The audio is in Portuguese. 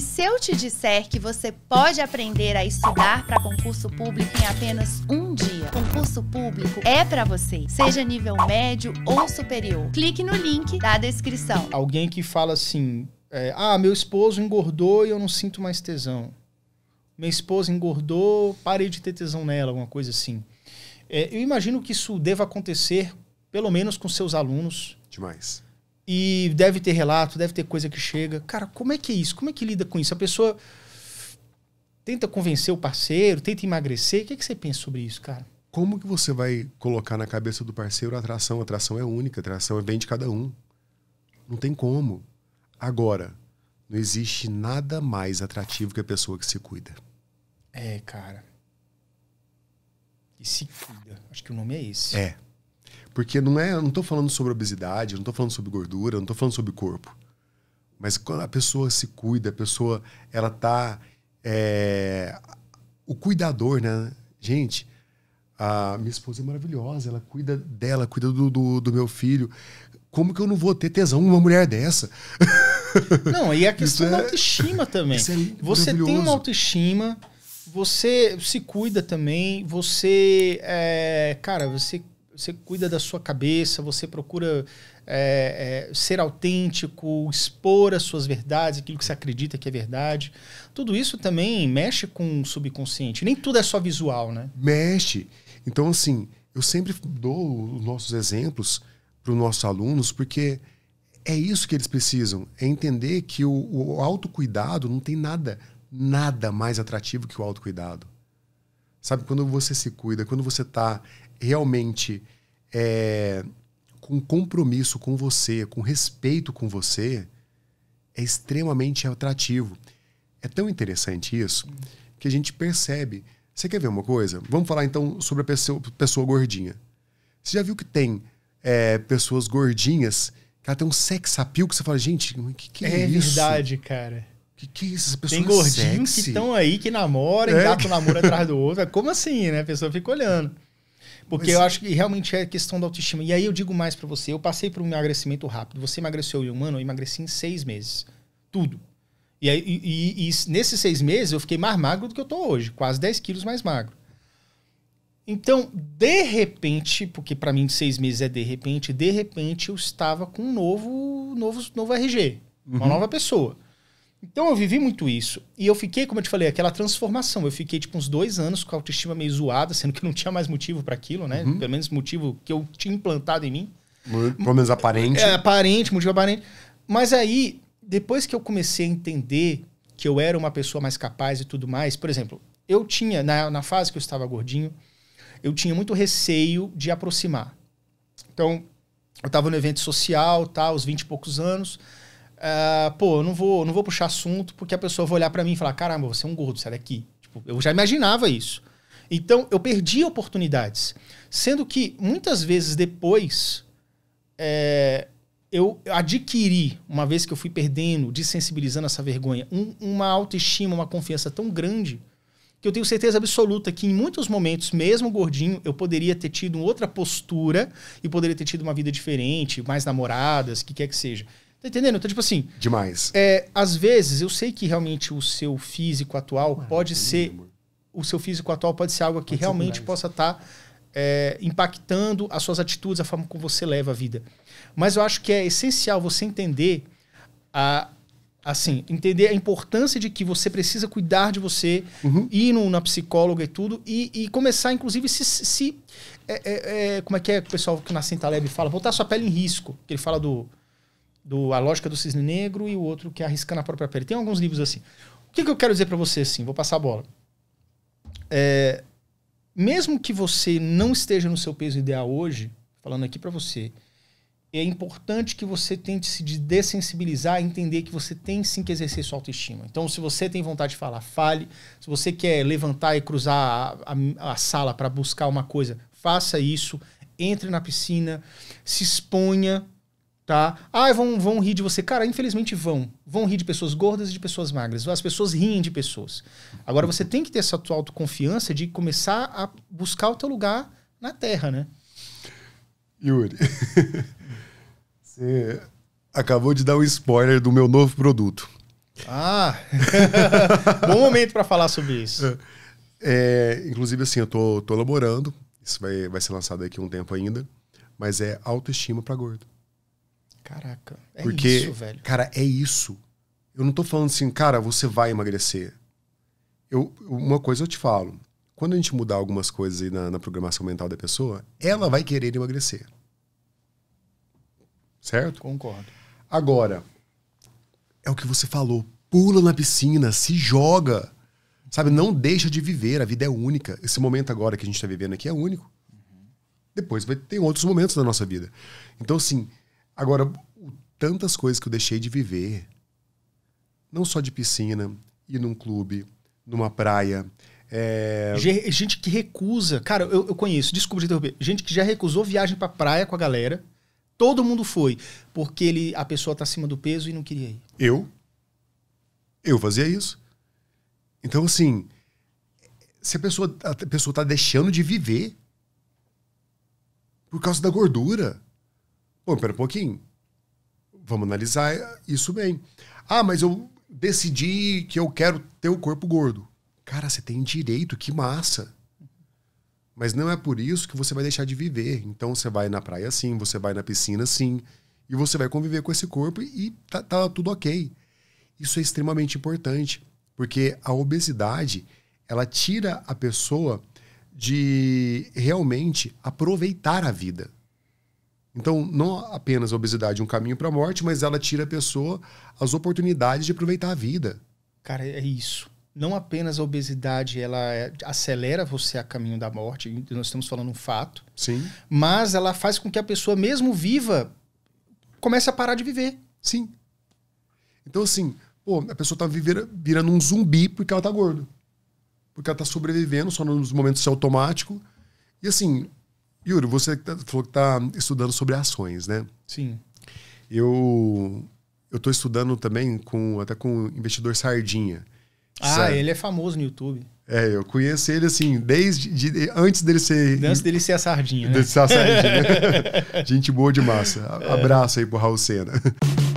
E se eu te disser que você pode aprender a estudar para concurso público em apenas um dia? Concurso público é para você, seja nível médio ou superior. Clique no link da descrição. Alguém que fala assim: é, ah, meu esposo engordou e eu não sinto mais tesão. Minha esposa engordou, parei de ter tesão nela, alguma coisa assim. É, eu imagino que isso deva acontecer, pelo menos com seus alunos. Demais e deve ter relato, deve ter coisa que chega. Cara, como é que é isso? Como é que lida com isso? A pessoa tenta convencer o parceiro, tenta emagrecer. O que, é que você pensa sobre isso, cara? Como que você vai colocar na cabeça do parceiro a atração? A atração é única, a atração é bem de cada um. Não tem como. Agora, não existe nada mais atrativo que a pessoa que se cuida. É, cara. Que se cuida. Acho que o nome é esse. É. Porque não é, não estou falando sobre obesidade, não estou falando sobre gordura, não estou falando sobre corpo. Mas quando a pessoa se cuida, a pessoa, ela tá. É, o cuidador, né? Gente, a minha esposa é maravilhosa, ela cuida dela, cuida do, do, do meu filho. Como que eu não vou ter tesão numa mulher dessa? Não, e a questão da é- autoestima também. É você tem uma autoestima, você se cuida também, você. É, cara, você você cuida da sua cabeça, você procura é, é, ser autêntico, expor as suas verdades, aquilo que você acredita que é verdade. Tudo isso também mexe com o subconsciente. Nem tudo é só visual, né? Mexe. Então, assim, eu sempre dou os nossos exemplos para os nossos alunos, porque é isso que eles precisam. É entender que o, o autocuidado não tem nada, nada mais atrativo que o autocuidado. Sabe, quando você se cuida, quando você está realmente é, com compromisso com você, com respeito com você, é extremamente atrativo. É tão interessante isso que a gente percebe. Você quer ver uma coisa? Vamos falar então sobre a pessoa, pessoa gordinha. Você já viu que tem é, pessoas gordinhas que ela tem um sex appeal que você fala, gente, o que, que, é, é isso? É verdade, cara. Que que é isso? pessoas Tem é gordinhos que estão aí, que namoram, é. engata o namoro atrás do outro. É como assim, né? A pessoa fica olhando. Porque Mas... eu acho que realmente é questão da autoestima. E aí eu digo mais para você: eu passei por um emagrecimento rápido. Você emagreceu em um ano, eu emagreci em seis meses. Tudo. E, aí, e, e, e nesses seis meses eu fiquei mais magro do que eu tô hoje, quase 10 quilos mais magro. Então, de repente, porque para mim seis meses é de repente, de repente eu estava com um novo, novo, novo RG, uhum. uma nova pessoa. Então eu vivi muito isso. E eu fiquei, como eu te falei, aquela transformação. Eu fiquei, tipo, uns dois anos com a autoestima meio zoada, sendo que não tinha mais motivo para aquilo, né? Uhum. Pelo menos motivo que eu tinha implantado em mim. Pelo menos aparente. É, aparente, motivo aparente. Mas aí, depois que eu comecei a entender que eu era uma pessoa mais capaz e tudo mais, por exemplo, eu tinha, na, na fase que eu estava gordinho, eu tinha muito receio de aproximar. Então, eu estava no evento social, tá, aos 20 e poucos anos. Uh, pô, eu não vou, não vou puxar assunto porque a pessoa vai olhar para mim e falar: caramba, você é um gordo, sai daqui. Tipo, eu já imaginava isso. Então, eu perdi oportunidades. Sendo que, muitas vezes depois, é, eu adquiri, uma vez que eu fui perdendo, desensibilizando essa vergonha, um, uma autoestima, uma confiança tão grande, que eu tenho certeza absoluta que em muitos momentos, mesmo gordinho, eu poderia ter tido outra postura e poderia ter tido uma vida diferente, mais namoradas, o que quer que seja. Tá entendendo? Então, tipo assim. Demais. É, às vezes, eu sei que realmente o seu físico atual ah, pode ser. Amor. O seu físico atual pode ser algo que pode realmente possa estar tá, é, impactando as suas atitudes, a forma como você leva a vida. Mas eu acho que é essencial você entender a, assim, entender a importância de que você precisa cuidar de você, uhum. ir no, na psicóloga e tudo, e, e começar, inclusive, se. se é, é, é como é que é que o pessoal que nasce em Taleb fala? Botar sua pele em risco. Que ele fala do do A Lógica do Cisne Negro e o outro que é Arriscando na Própria Pele. Tem alguns livros assim. O que, que eu quero dizer para você, assim? Vou passar a bola. É, mesmo que você não esteja no seu peso ideal hoje, falando aqui para você, é importante que você tente se dessensibilizar e entender que você tem sim que exercer sua autoestima. Então, se você tem vontade de falar, fale. Se você quer levantar e cruzar a, a, a sala para buscar uma coisa, faça isso. Entre na piscina, se exponha, Tá? Ah, vão, vão rir de você. Cara, infelizmente vão. Vão rir de pessoas gordas e de pessoas magras. As pessoas riem de pessoas. Agora você tem que ter essa tua autoconfiança de começar a buscar o teu lugar na Terra, né? Yuri, você acabou de dar um spoiler do meu novo produto. Ah! Bom momento para falar sobre isso. É, inclusive, assim, eu tô, tô elaborando. Isso vai, vai ser lançado daqui a um tempo ainda. Mas é autoestima para gordo. Caraca. É Porque, isso, velho. Cara, é isso. Eu não tô falando assim, cara, você vai emagrecer. Eu, uma coisa eu te falo. Quando a gente mudar algumas coisas aí na, na programação mental da pessoa, ela vai querer emagrecer. Certo? Concordo. Agora, é o que você falou. Pula na piscina, se joga. Sabe, não deixa de viver, a vida é única. Esse momento agora que a gente está vivendo aqui é único. Uhum. Depois vai ter outros momentos da nossa vida. Então, assim, Agora, tantas coisas que eu deixei de viver, não só de piscina, ir num clube, numa praia. É... Gente que recusa. Cara, eu, eu conheço, desculpa te interromper. Gente que já recusou viagem pra praia com a galera. Todo mundo foi. Porque ele, a pessoa tá acima do peso e não queria ir. Eu? Eu fazia isso. Então, assim. Se a pessoa, a pessoa tá deixando de viver por causa da gordura. Pô, pera um pouquinho. Vamos analisar isso bem. Ah, mas eu decidi que eu quero ter o um corpo gordo. Cara, você tem direito, que massa. Mas não é por isso que você vai deixar de viver. Então você vai na praia sim, você vai na piscina sim, e você vai conviver com esse corpo e tá, tá tudo ok. Isso é extremamente importante, porque a obesidade ela tira a pessoa de realmente aproveitar a vida. Então, não apenas a obesidade é um caminho para a morte, mas ela tira a pessoa as oportunidades de aproveitar a vida. Cara, é isso. Não apenas a obesidade ela é, acelera você a caminho da morte, nós estamos falando um fato. Sim. Mas ela faz com que a pessoa, mesmo viva, comece a parar de viver. Sim. Então, assim, pô, a pessoa está viver, virando um zumbi porque ela está gordo. Porque ela está sobrevivendo só nos momentos automáticos. E assim, Yuri, você tá, falou que está estudando sobre ações, né? Sim. Eu eu estou estudando também com até com o investidor Sardinha. Ah, sabe? ele é famoso no YouTube. É, eu conheço ele assim, desde de, antes dele ser. Antes dele ser a sardinha. Né? ser a sardinha. Gente boa de massa. É. Abraço aí pro Raul Senna.